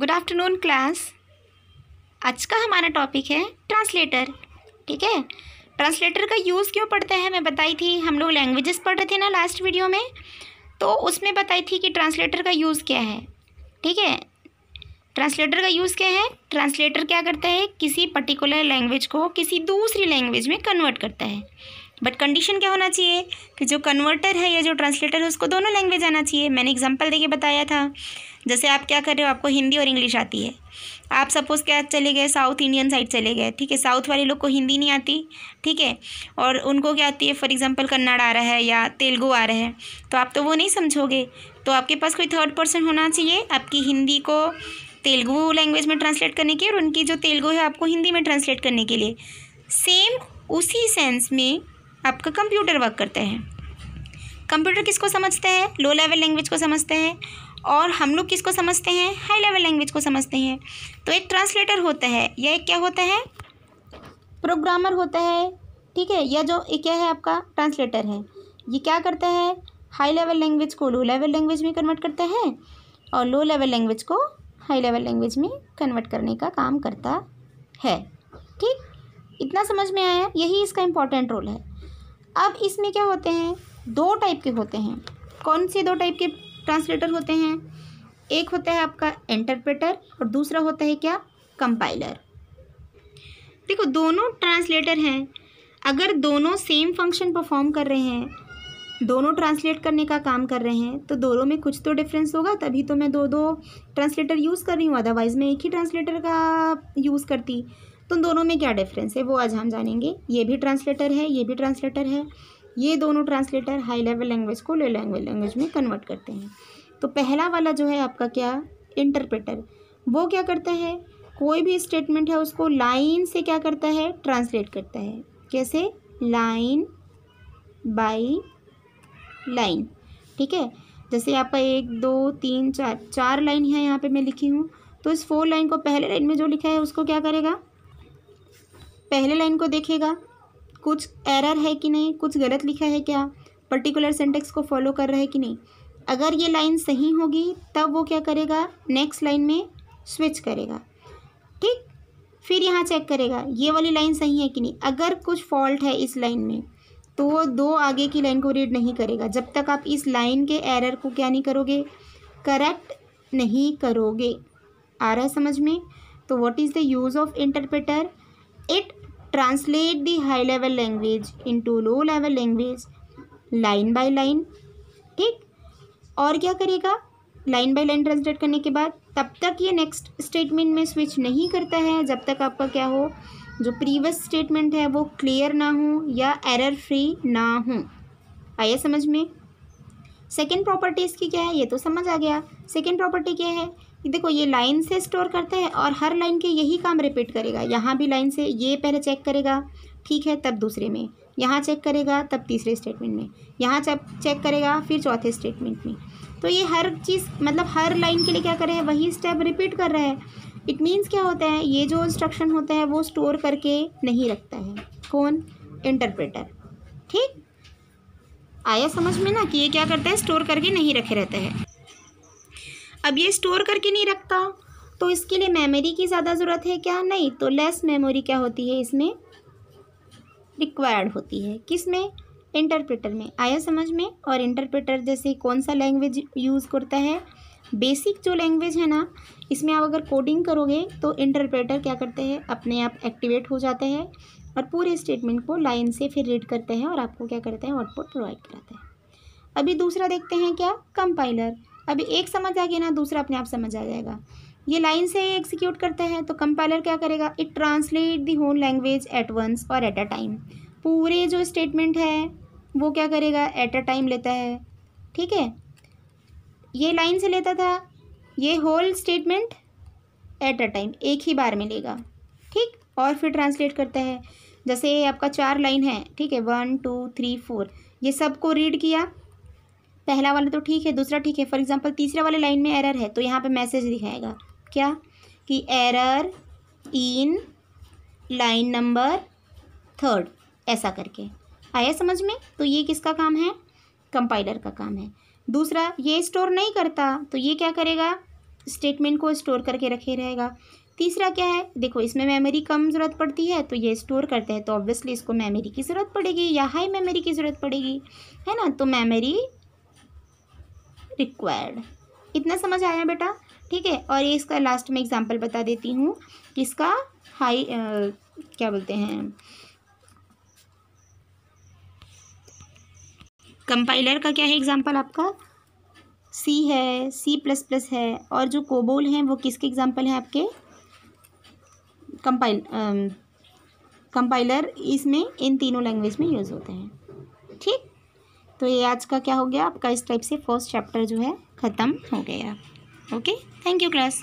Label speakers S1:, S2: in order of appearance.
S1: good afternoon class आज का हमारा टॉपिक है ट्रांसलेटर ठीक है ट्रांसलेटर का यूज़ क्यों पढ़ते है मैं बताई थी हम लोग लैंग्वेजेस पढ़ रहे थे ना लास्ट वीडियो में तो उसमें बताई थी कि ट्रांसलेटर का यूज़ क्या है ठीक है ट्रांसलेटर का यूज़ क्या है ट्रांसलेटर क्या करता है किसी पर्टिकुलर लैंग्वेज को किसी दूसरी लैंग्वेज में कन्वर्ट करता है बट कंडीशन क्या होना चाहिए कि जो कन्वर्टर है या जो ट्रांसलेटर है उसको दोनों लैंग्वेज आना चाहिए मैंने एग्जांपल देके बताया था जैसे आप क्या कर रहे हो आपको हिंदी और इंग्लिश आती है आप सपोज़ क्या चले गए साउथ इंडियन साइड चले गए ठीक है साउथ वाले लोग को हिंदी नहीं आती ठीक है और उनको क्या आती है फॉर एग्ज़ाम्पल कन्नड़ आ रहा है या तेलुगू आ रहा है तो आप तो वो नहीं समझोगे तो आपके पास कोई थर्ड पर्सन होना चाहिए आपकी हिंदी को तेलुगु लैंग्वेज में ट्रांसलेट करने के और उनकी जो तेलुगु है आपको हिंदी में ट्रांसलेट करने के लिए सेम उसी सेंस में आपका कंप्यूटर वर्क करते हैं कंप्यूटर किसको समझते हैं लो लेवल लैंग्वेज को समझते हैं और हम लोग किसको समझते हैं हाई लेवल लैंग्वेज को समझते हैं तो एक ट्रांसलेटर होता है या एक क्या होता है प्रोग्रामर होता है ठीक है या जो क्या है आपका ट्रांसलेटर है ये क्या करता है हाई लेवल लैंग्वेज को लो लेवल लैंग्वेज में कन्वर्ट करता है और लो लेवल लैंग्वेज को हाई लेवल लैंग्वेज में कन्वर्ट करने का काम करता है ठीक इतना समझ में आया यही इसका इम्पॉर्टेंट रोल है अब इसमें क्या होते हैं दो टाइप के होते हैं कौन से दो टाइप के ट्रांसलेटर होते हैं एक होता है आपका इंटरप्रेटर और दूसरा होता है क्या कंपाइलर देखो दोनों ट्रांसलेटर हैं अगर दोनों सेम फंक्शन परफॉर्म कर रहे हैं दोनों ट्रांसलेट करने का काम कर रहे हैं तो दोनों में कुछ तो डिफरेंस होगा तभी तो मैं दो दो ट्रांसलेटर यूज़ कर रही हूँ अदरवाइज़ मैं एक ही ट्रांसलेटर का यूज़ करती तो दोनों में क्या डिफरेंस है वो आज हम जानेंगे ये भी ट्रांसलेटर है ये भी ट्रांसलेटर है ये दोनों ट्रांसलेटर हाई लेवल लैंग्वेज को लो लैंग्वेज लैंग्वेज में कन्वर्ट करते हैं तो पहला वाला जो है आपका क्या इंटरप्रेटर वो क्या करता है कोई भी स्टेटमेंट है उसको लाइन से क्या करता है ट्रांसलेट करता है कैसे लाइन बाई लाइन ठीक है जैसे आपका एक दो तीन चार चार लाइन है यहाँ पे मैं लिखी हूँ तो इस फोर लाइन को पहले लाइन में जो लिखा है उसको क्या करेगा पहले लाइन को देखेगा कुछ एरर है कि नहीं कुछ गलत लिखा है क्या पर्टिकुलर सेंटेक्स को फॉलो कर रहा है कि नहीं अगर ये लाइन सही होगी तब वो क्या करेगा नेक्स्ट लाइन में स्विच करेगा ठीक फिर यहाँ चेक करेगा ये वाली लाइन सही है कि नहीं अगर कुछ फॉल्ट है इस लाइन में तो वो दो आगे की लाइन को रीड नहीं करेगा जब तक आप इस लाइन के एरर को क्या नहीं करोगे करेक्ट नहीं करोगे आ रहा है समझ में तो what is the use of interpreter it translate the high level language into low level language line by line ठीक और क्या करेगा लाइन बाई लाइन ट्रांसलेट करने के बाद तब तक ये नेक्स्ट स्टेटमेंट में स्विच नहीं करता है जब तक आपका क्या हो जो प्रीवियस स्टेटमेंट है वो क्लियर ना हो या एरर फ्री ना हो आइए समझ में सेकेंड प्रॉपर्टी इसकी क्या है ये तो समझ आ गया सेकेंड प्रॉपर्टी क्या है देखो ये लाइन से स्टोर करता है और हर लाइन के यही काम रिपीट करेगा यहाँ भी लाइन से ये पहले चेक करेगा ठीक है तब दूसरे में यहाँ चेक करेगा तब तीसरे स्टेटमेंट में यहाँ चेक करेगा फिर चौथे स्टेटमेंट में तो ये हर चीज़ मतलब हर लाइन के लिए क्या करें वही स्टेप रिपीट कर रहा है इट मीन्स क्या होता है ये जो इंस्ट्रक्शन होता है वो स्टोर करके नहीं रखता है कौन इंटरप्रेटर ठीक आया समझ में ना कि ये क्या करता है स्टोर करके नहीं रखे रहता है अब ये स्टोर करके नहीं रखता तो इसके लिए मेमोरी की ज़्यादा ज़रूरत है क्या नहीं तो लेस मेमोरी क्या होती है इसमें रिक्वायर्ड होती है किस में इंटरप्रेटर में आया समझ में और इंटरप्रेटर जैसे कौन सा लैंग्वेज यूज़ करता है बेसिक जो लैंग्वेज है ना इसमें आप अगर कोडिंग करोगे तो इंटरप्रेटर क्या करते हैं अपने आप एक्टिवेट हो जाते हैं और पूरे स्टेटमेंट को लाइन से फिर रीड करते हैं और आपको क्या करते हैं आउटपुट प्रोवाइड कराते हैं अभी दूसरा देखते हैं क्या कंपाइलर अभी एक समझ आ गया ना दूसरा अपने आप समझ आ जाएगा ये लाइन से ही एग्जीक्यूट करता है तो कंपाइलर क्या करेगा it translate the whole language at once और एट अ टाइम पूरे जो स्टेटमेंट है वो क्या करेगा एट अ टाइम लेता है ठीक है ये लाइन से लेता था ये whole statement at a time एक ही बार में लेगा ठीक और फिर ट्रांसलेट करता है जैसे आपका चार लाइन है ठीक है वन टू थ्री फोर ये सबको रीड किया पहला वाला तो ठीक है दूसरा ठीक है फॉर एग्जाम्पल तीसरे वाले लाइन में एरर है तो यहाँ पर मैसेज दिखाएगा क्या कि error in line number third ऐसा करके आया समझ में तो ये किसका काम है कंपाइलर का काम है दूसरा ये स्टोर नहीं करता तो ये क्या करेगा स्टेटमेंट को स्टोर करके रखे रहेगा तीसरा क्या है देखो इसमें मेमोरी कम ज़रूरत पड़ती है तो ये स्टोर करते हैं तो ऑब्वियसली इसको मेमोरी की ज़रूरत पड़ेगी या हाई मेमोरी की ज़रूरत पड़ेगी है ना तो मेमोरी रिक्वायर्ड इतना समझ आया बेटा ठीक है और ये इसका लास्ट में एग्जाम्पल बता देती हूँ इसका हाई आ, क्या बोलते हैं कंपाइलर का क्या है एग्जाम्पल आपका सी है सी प्लस प्लस है और जो कोबोल हैं वो किसके एग्जाम्पल हैं आपके कंपाइल कंपाइलर इसमें इन तीनों लैंग्वेज में यूज़ होते हैं ठीक तो ये आज का क्या हो गया आपका इस टाइप से फर्स्ट चैप्टर जो है ख़त्म हो गया ओके थैंक यू क्लास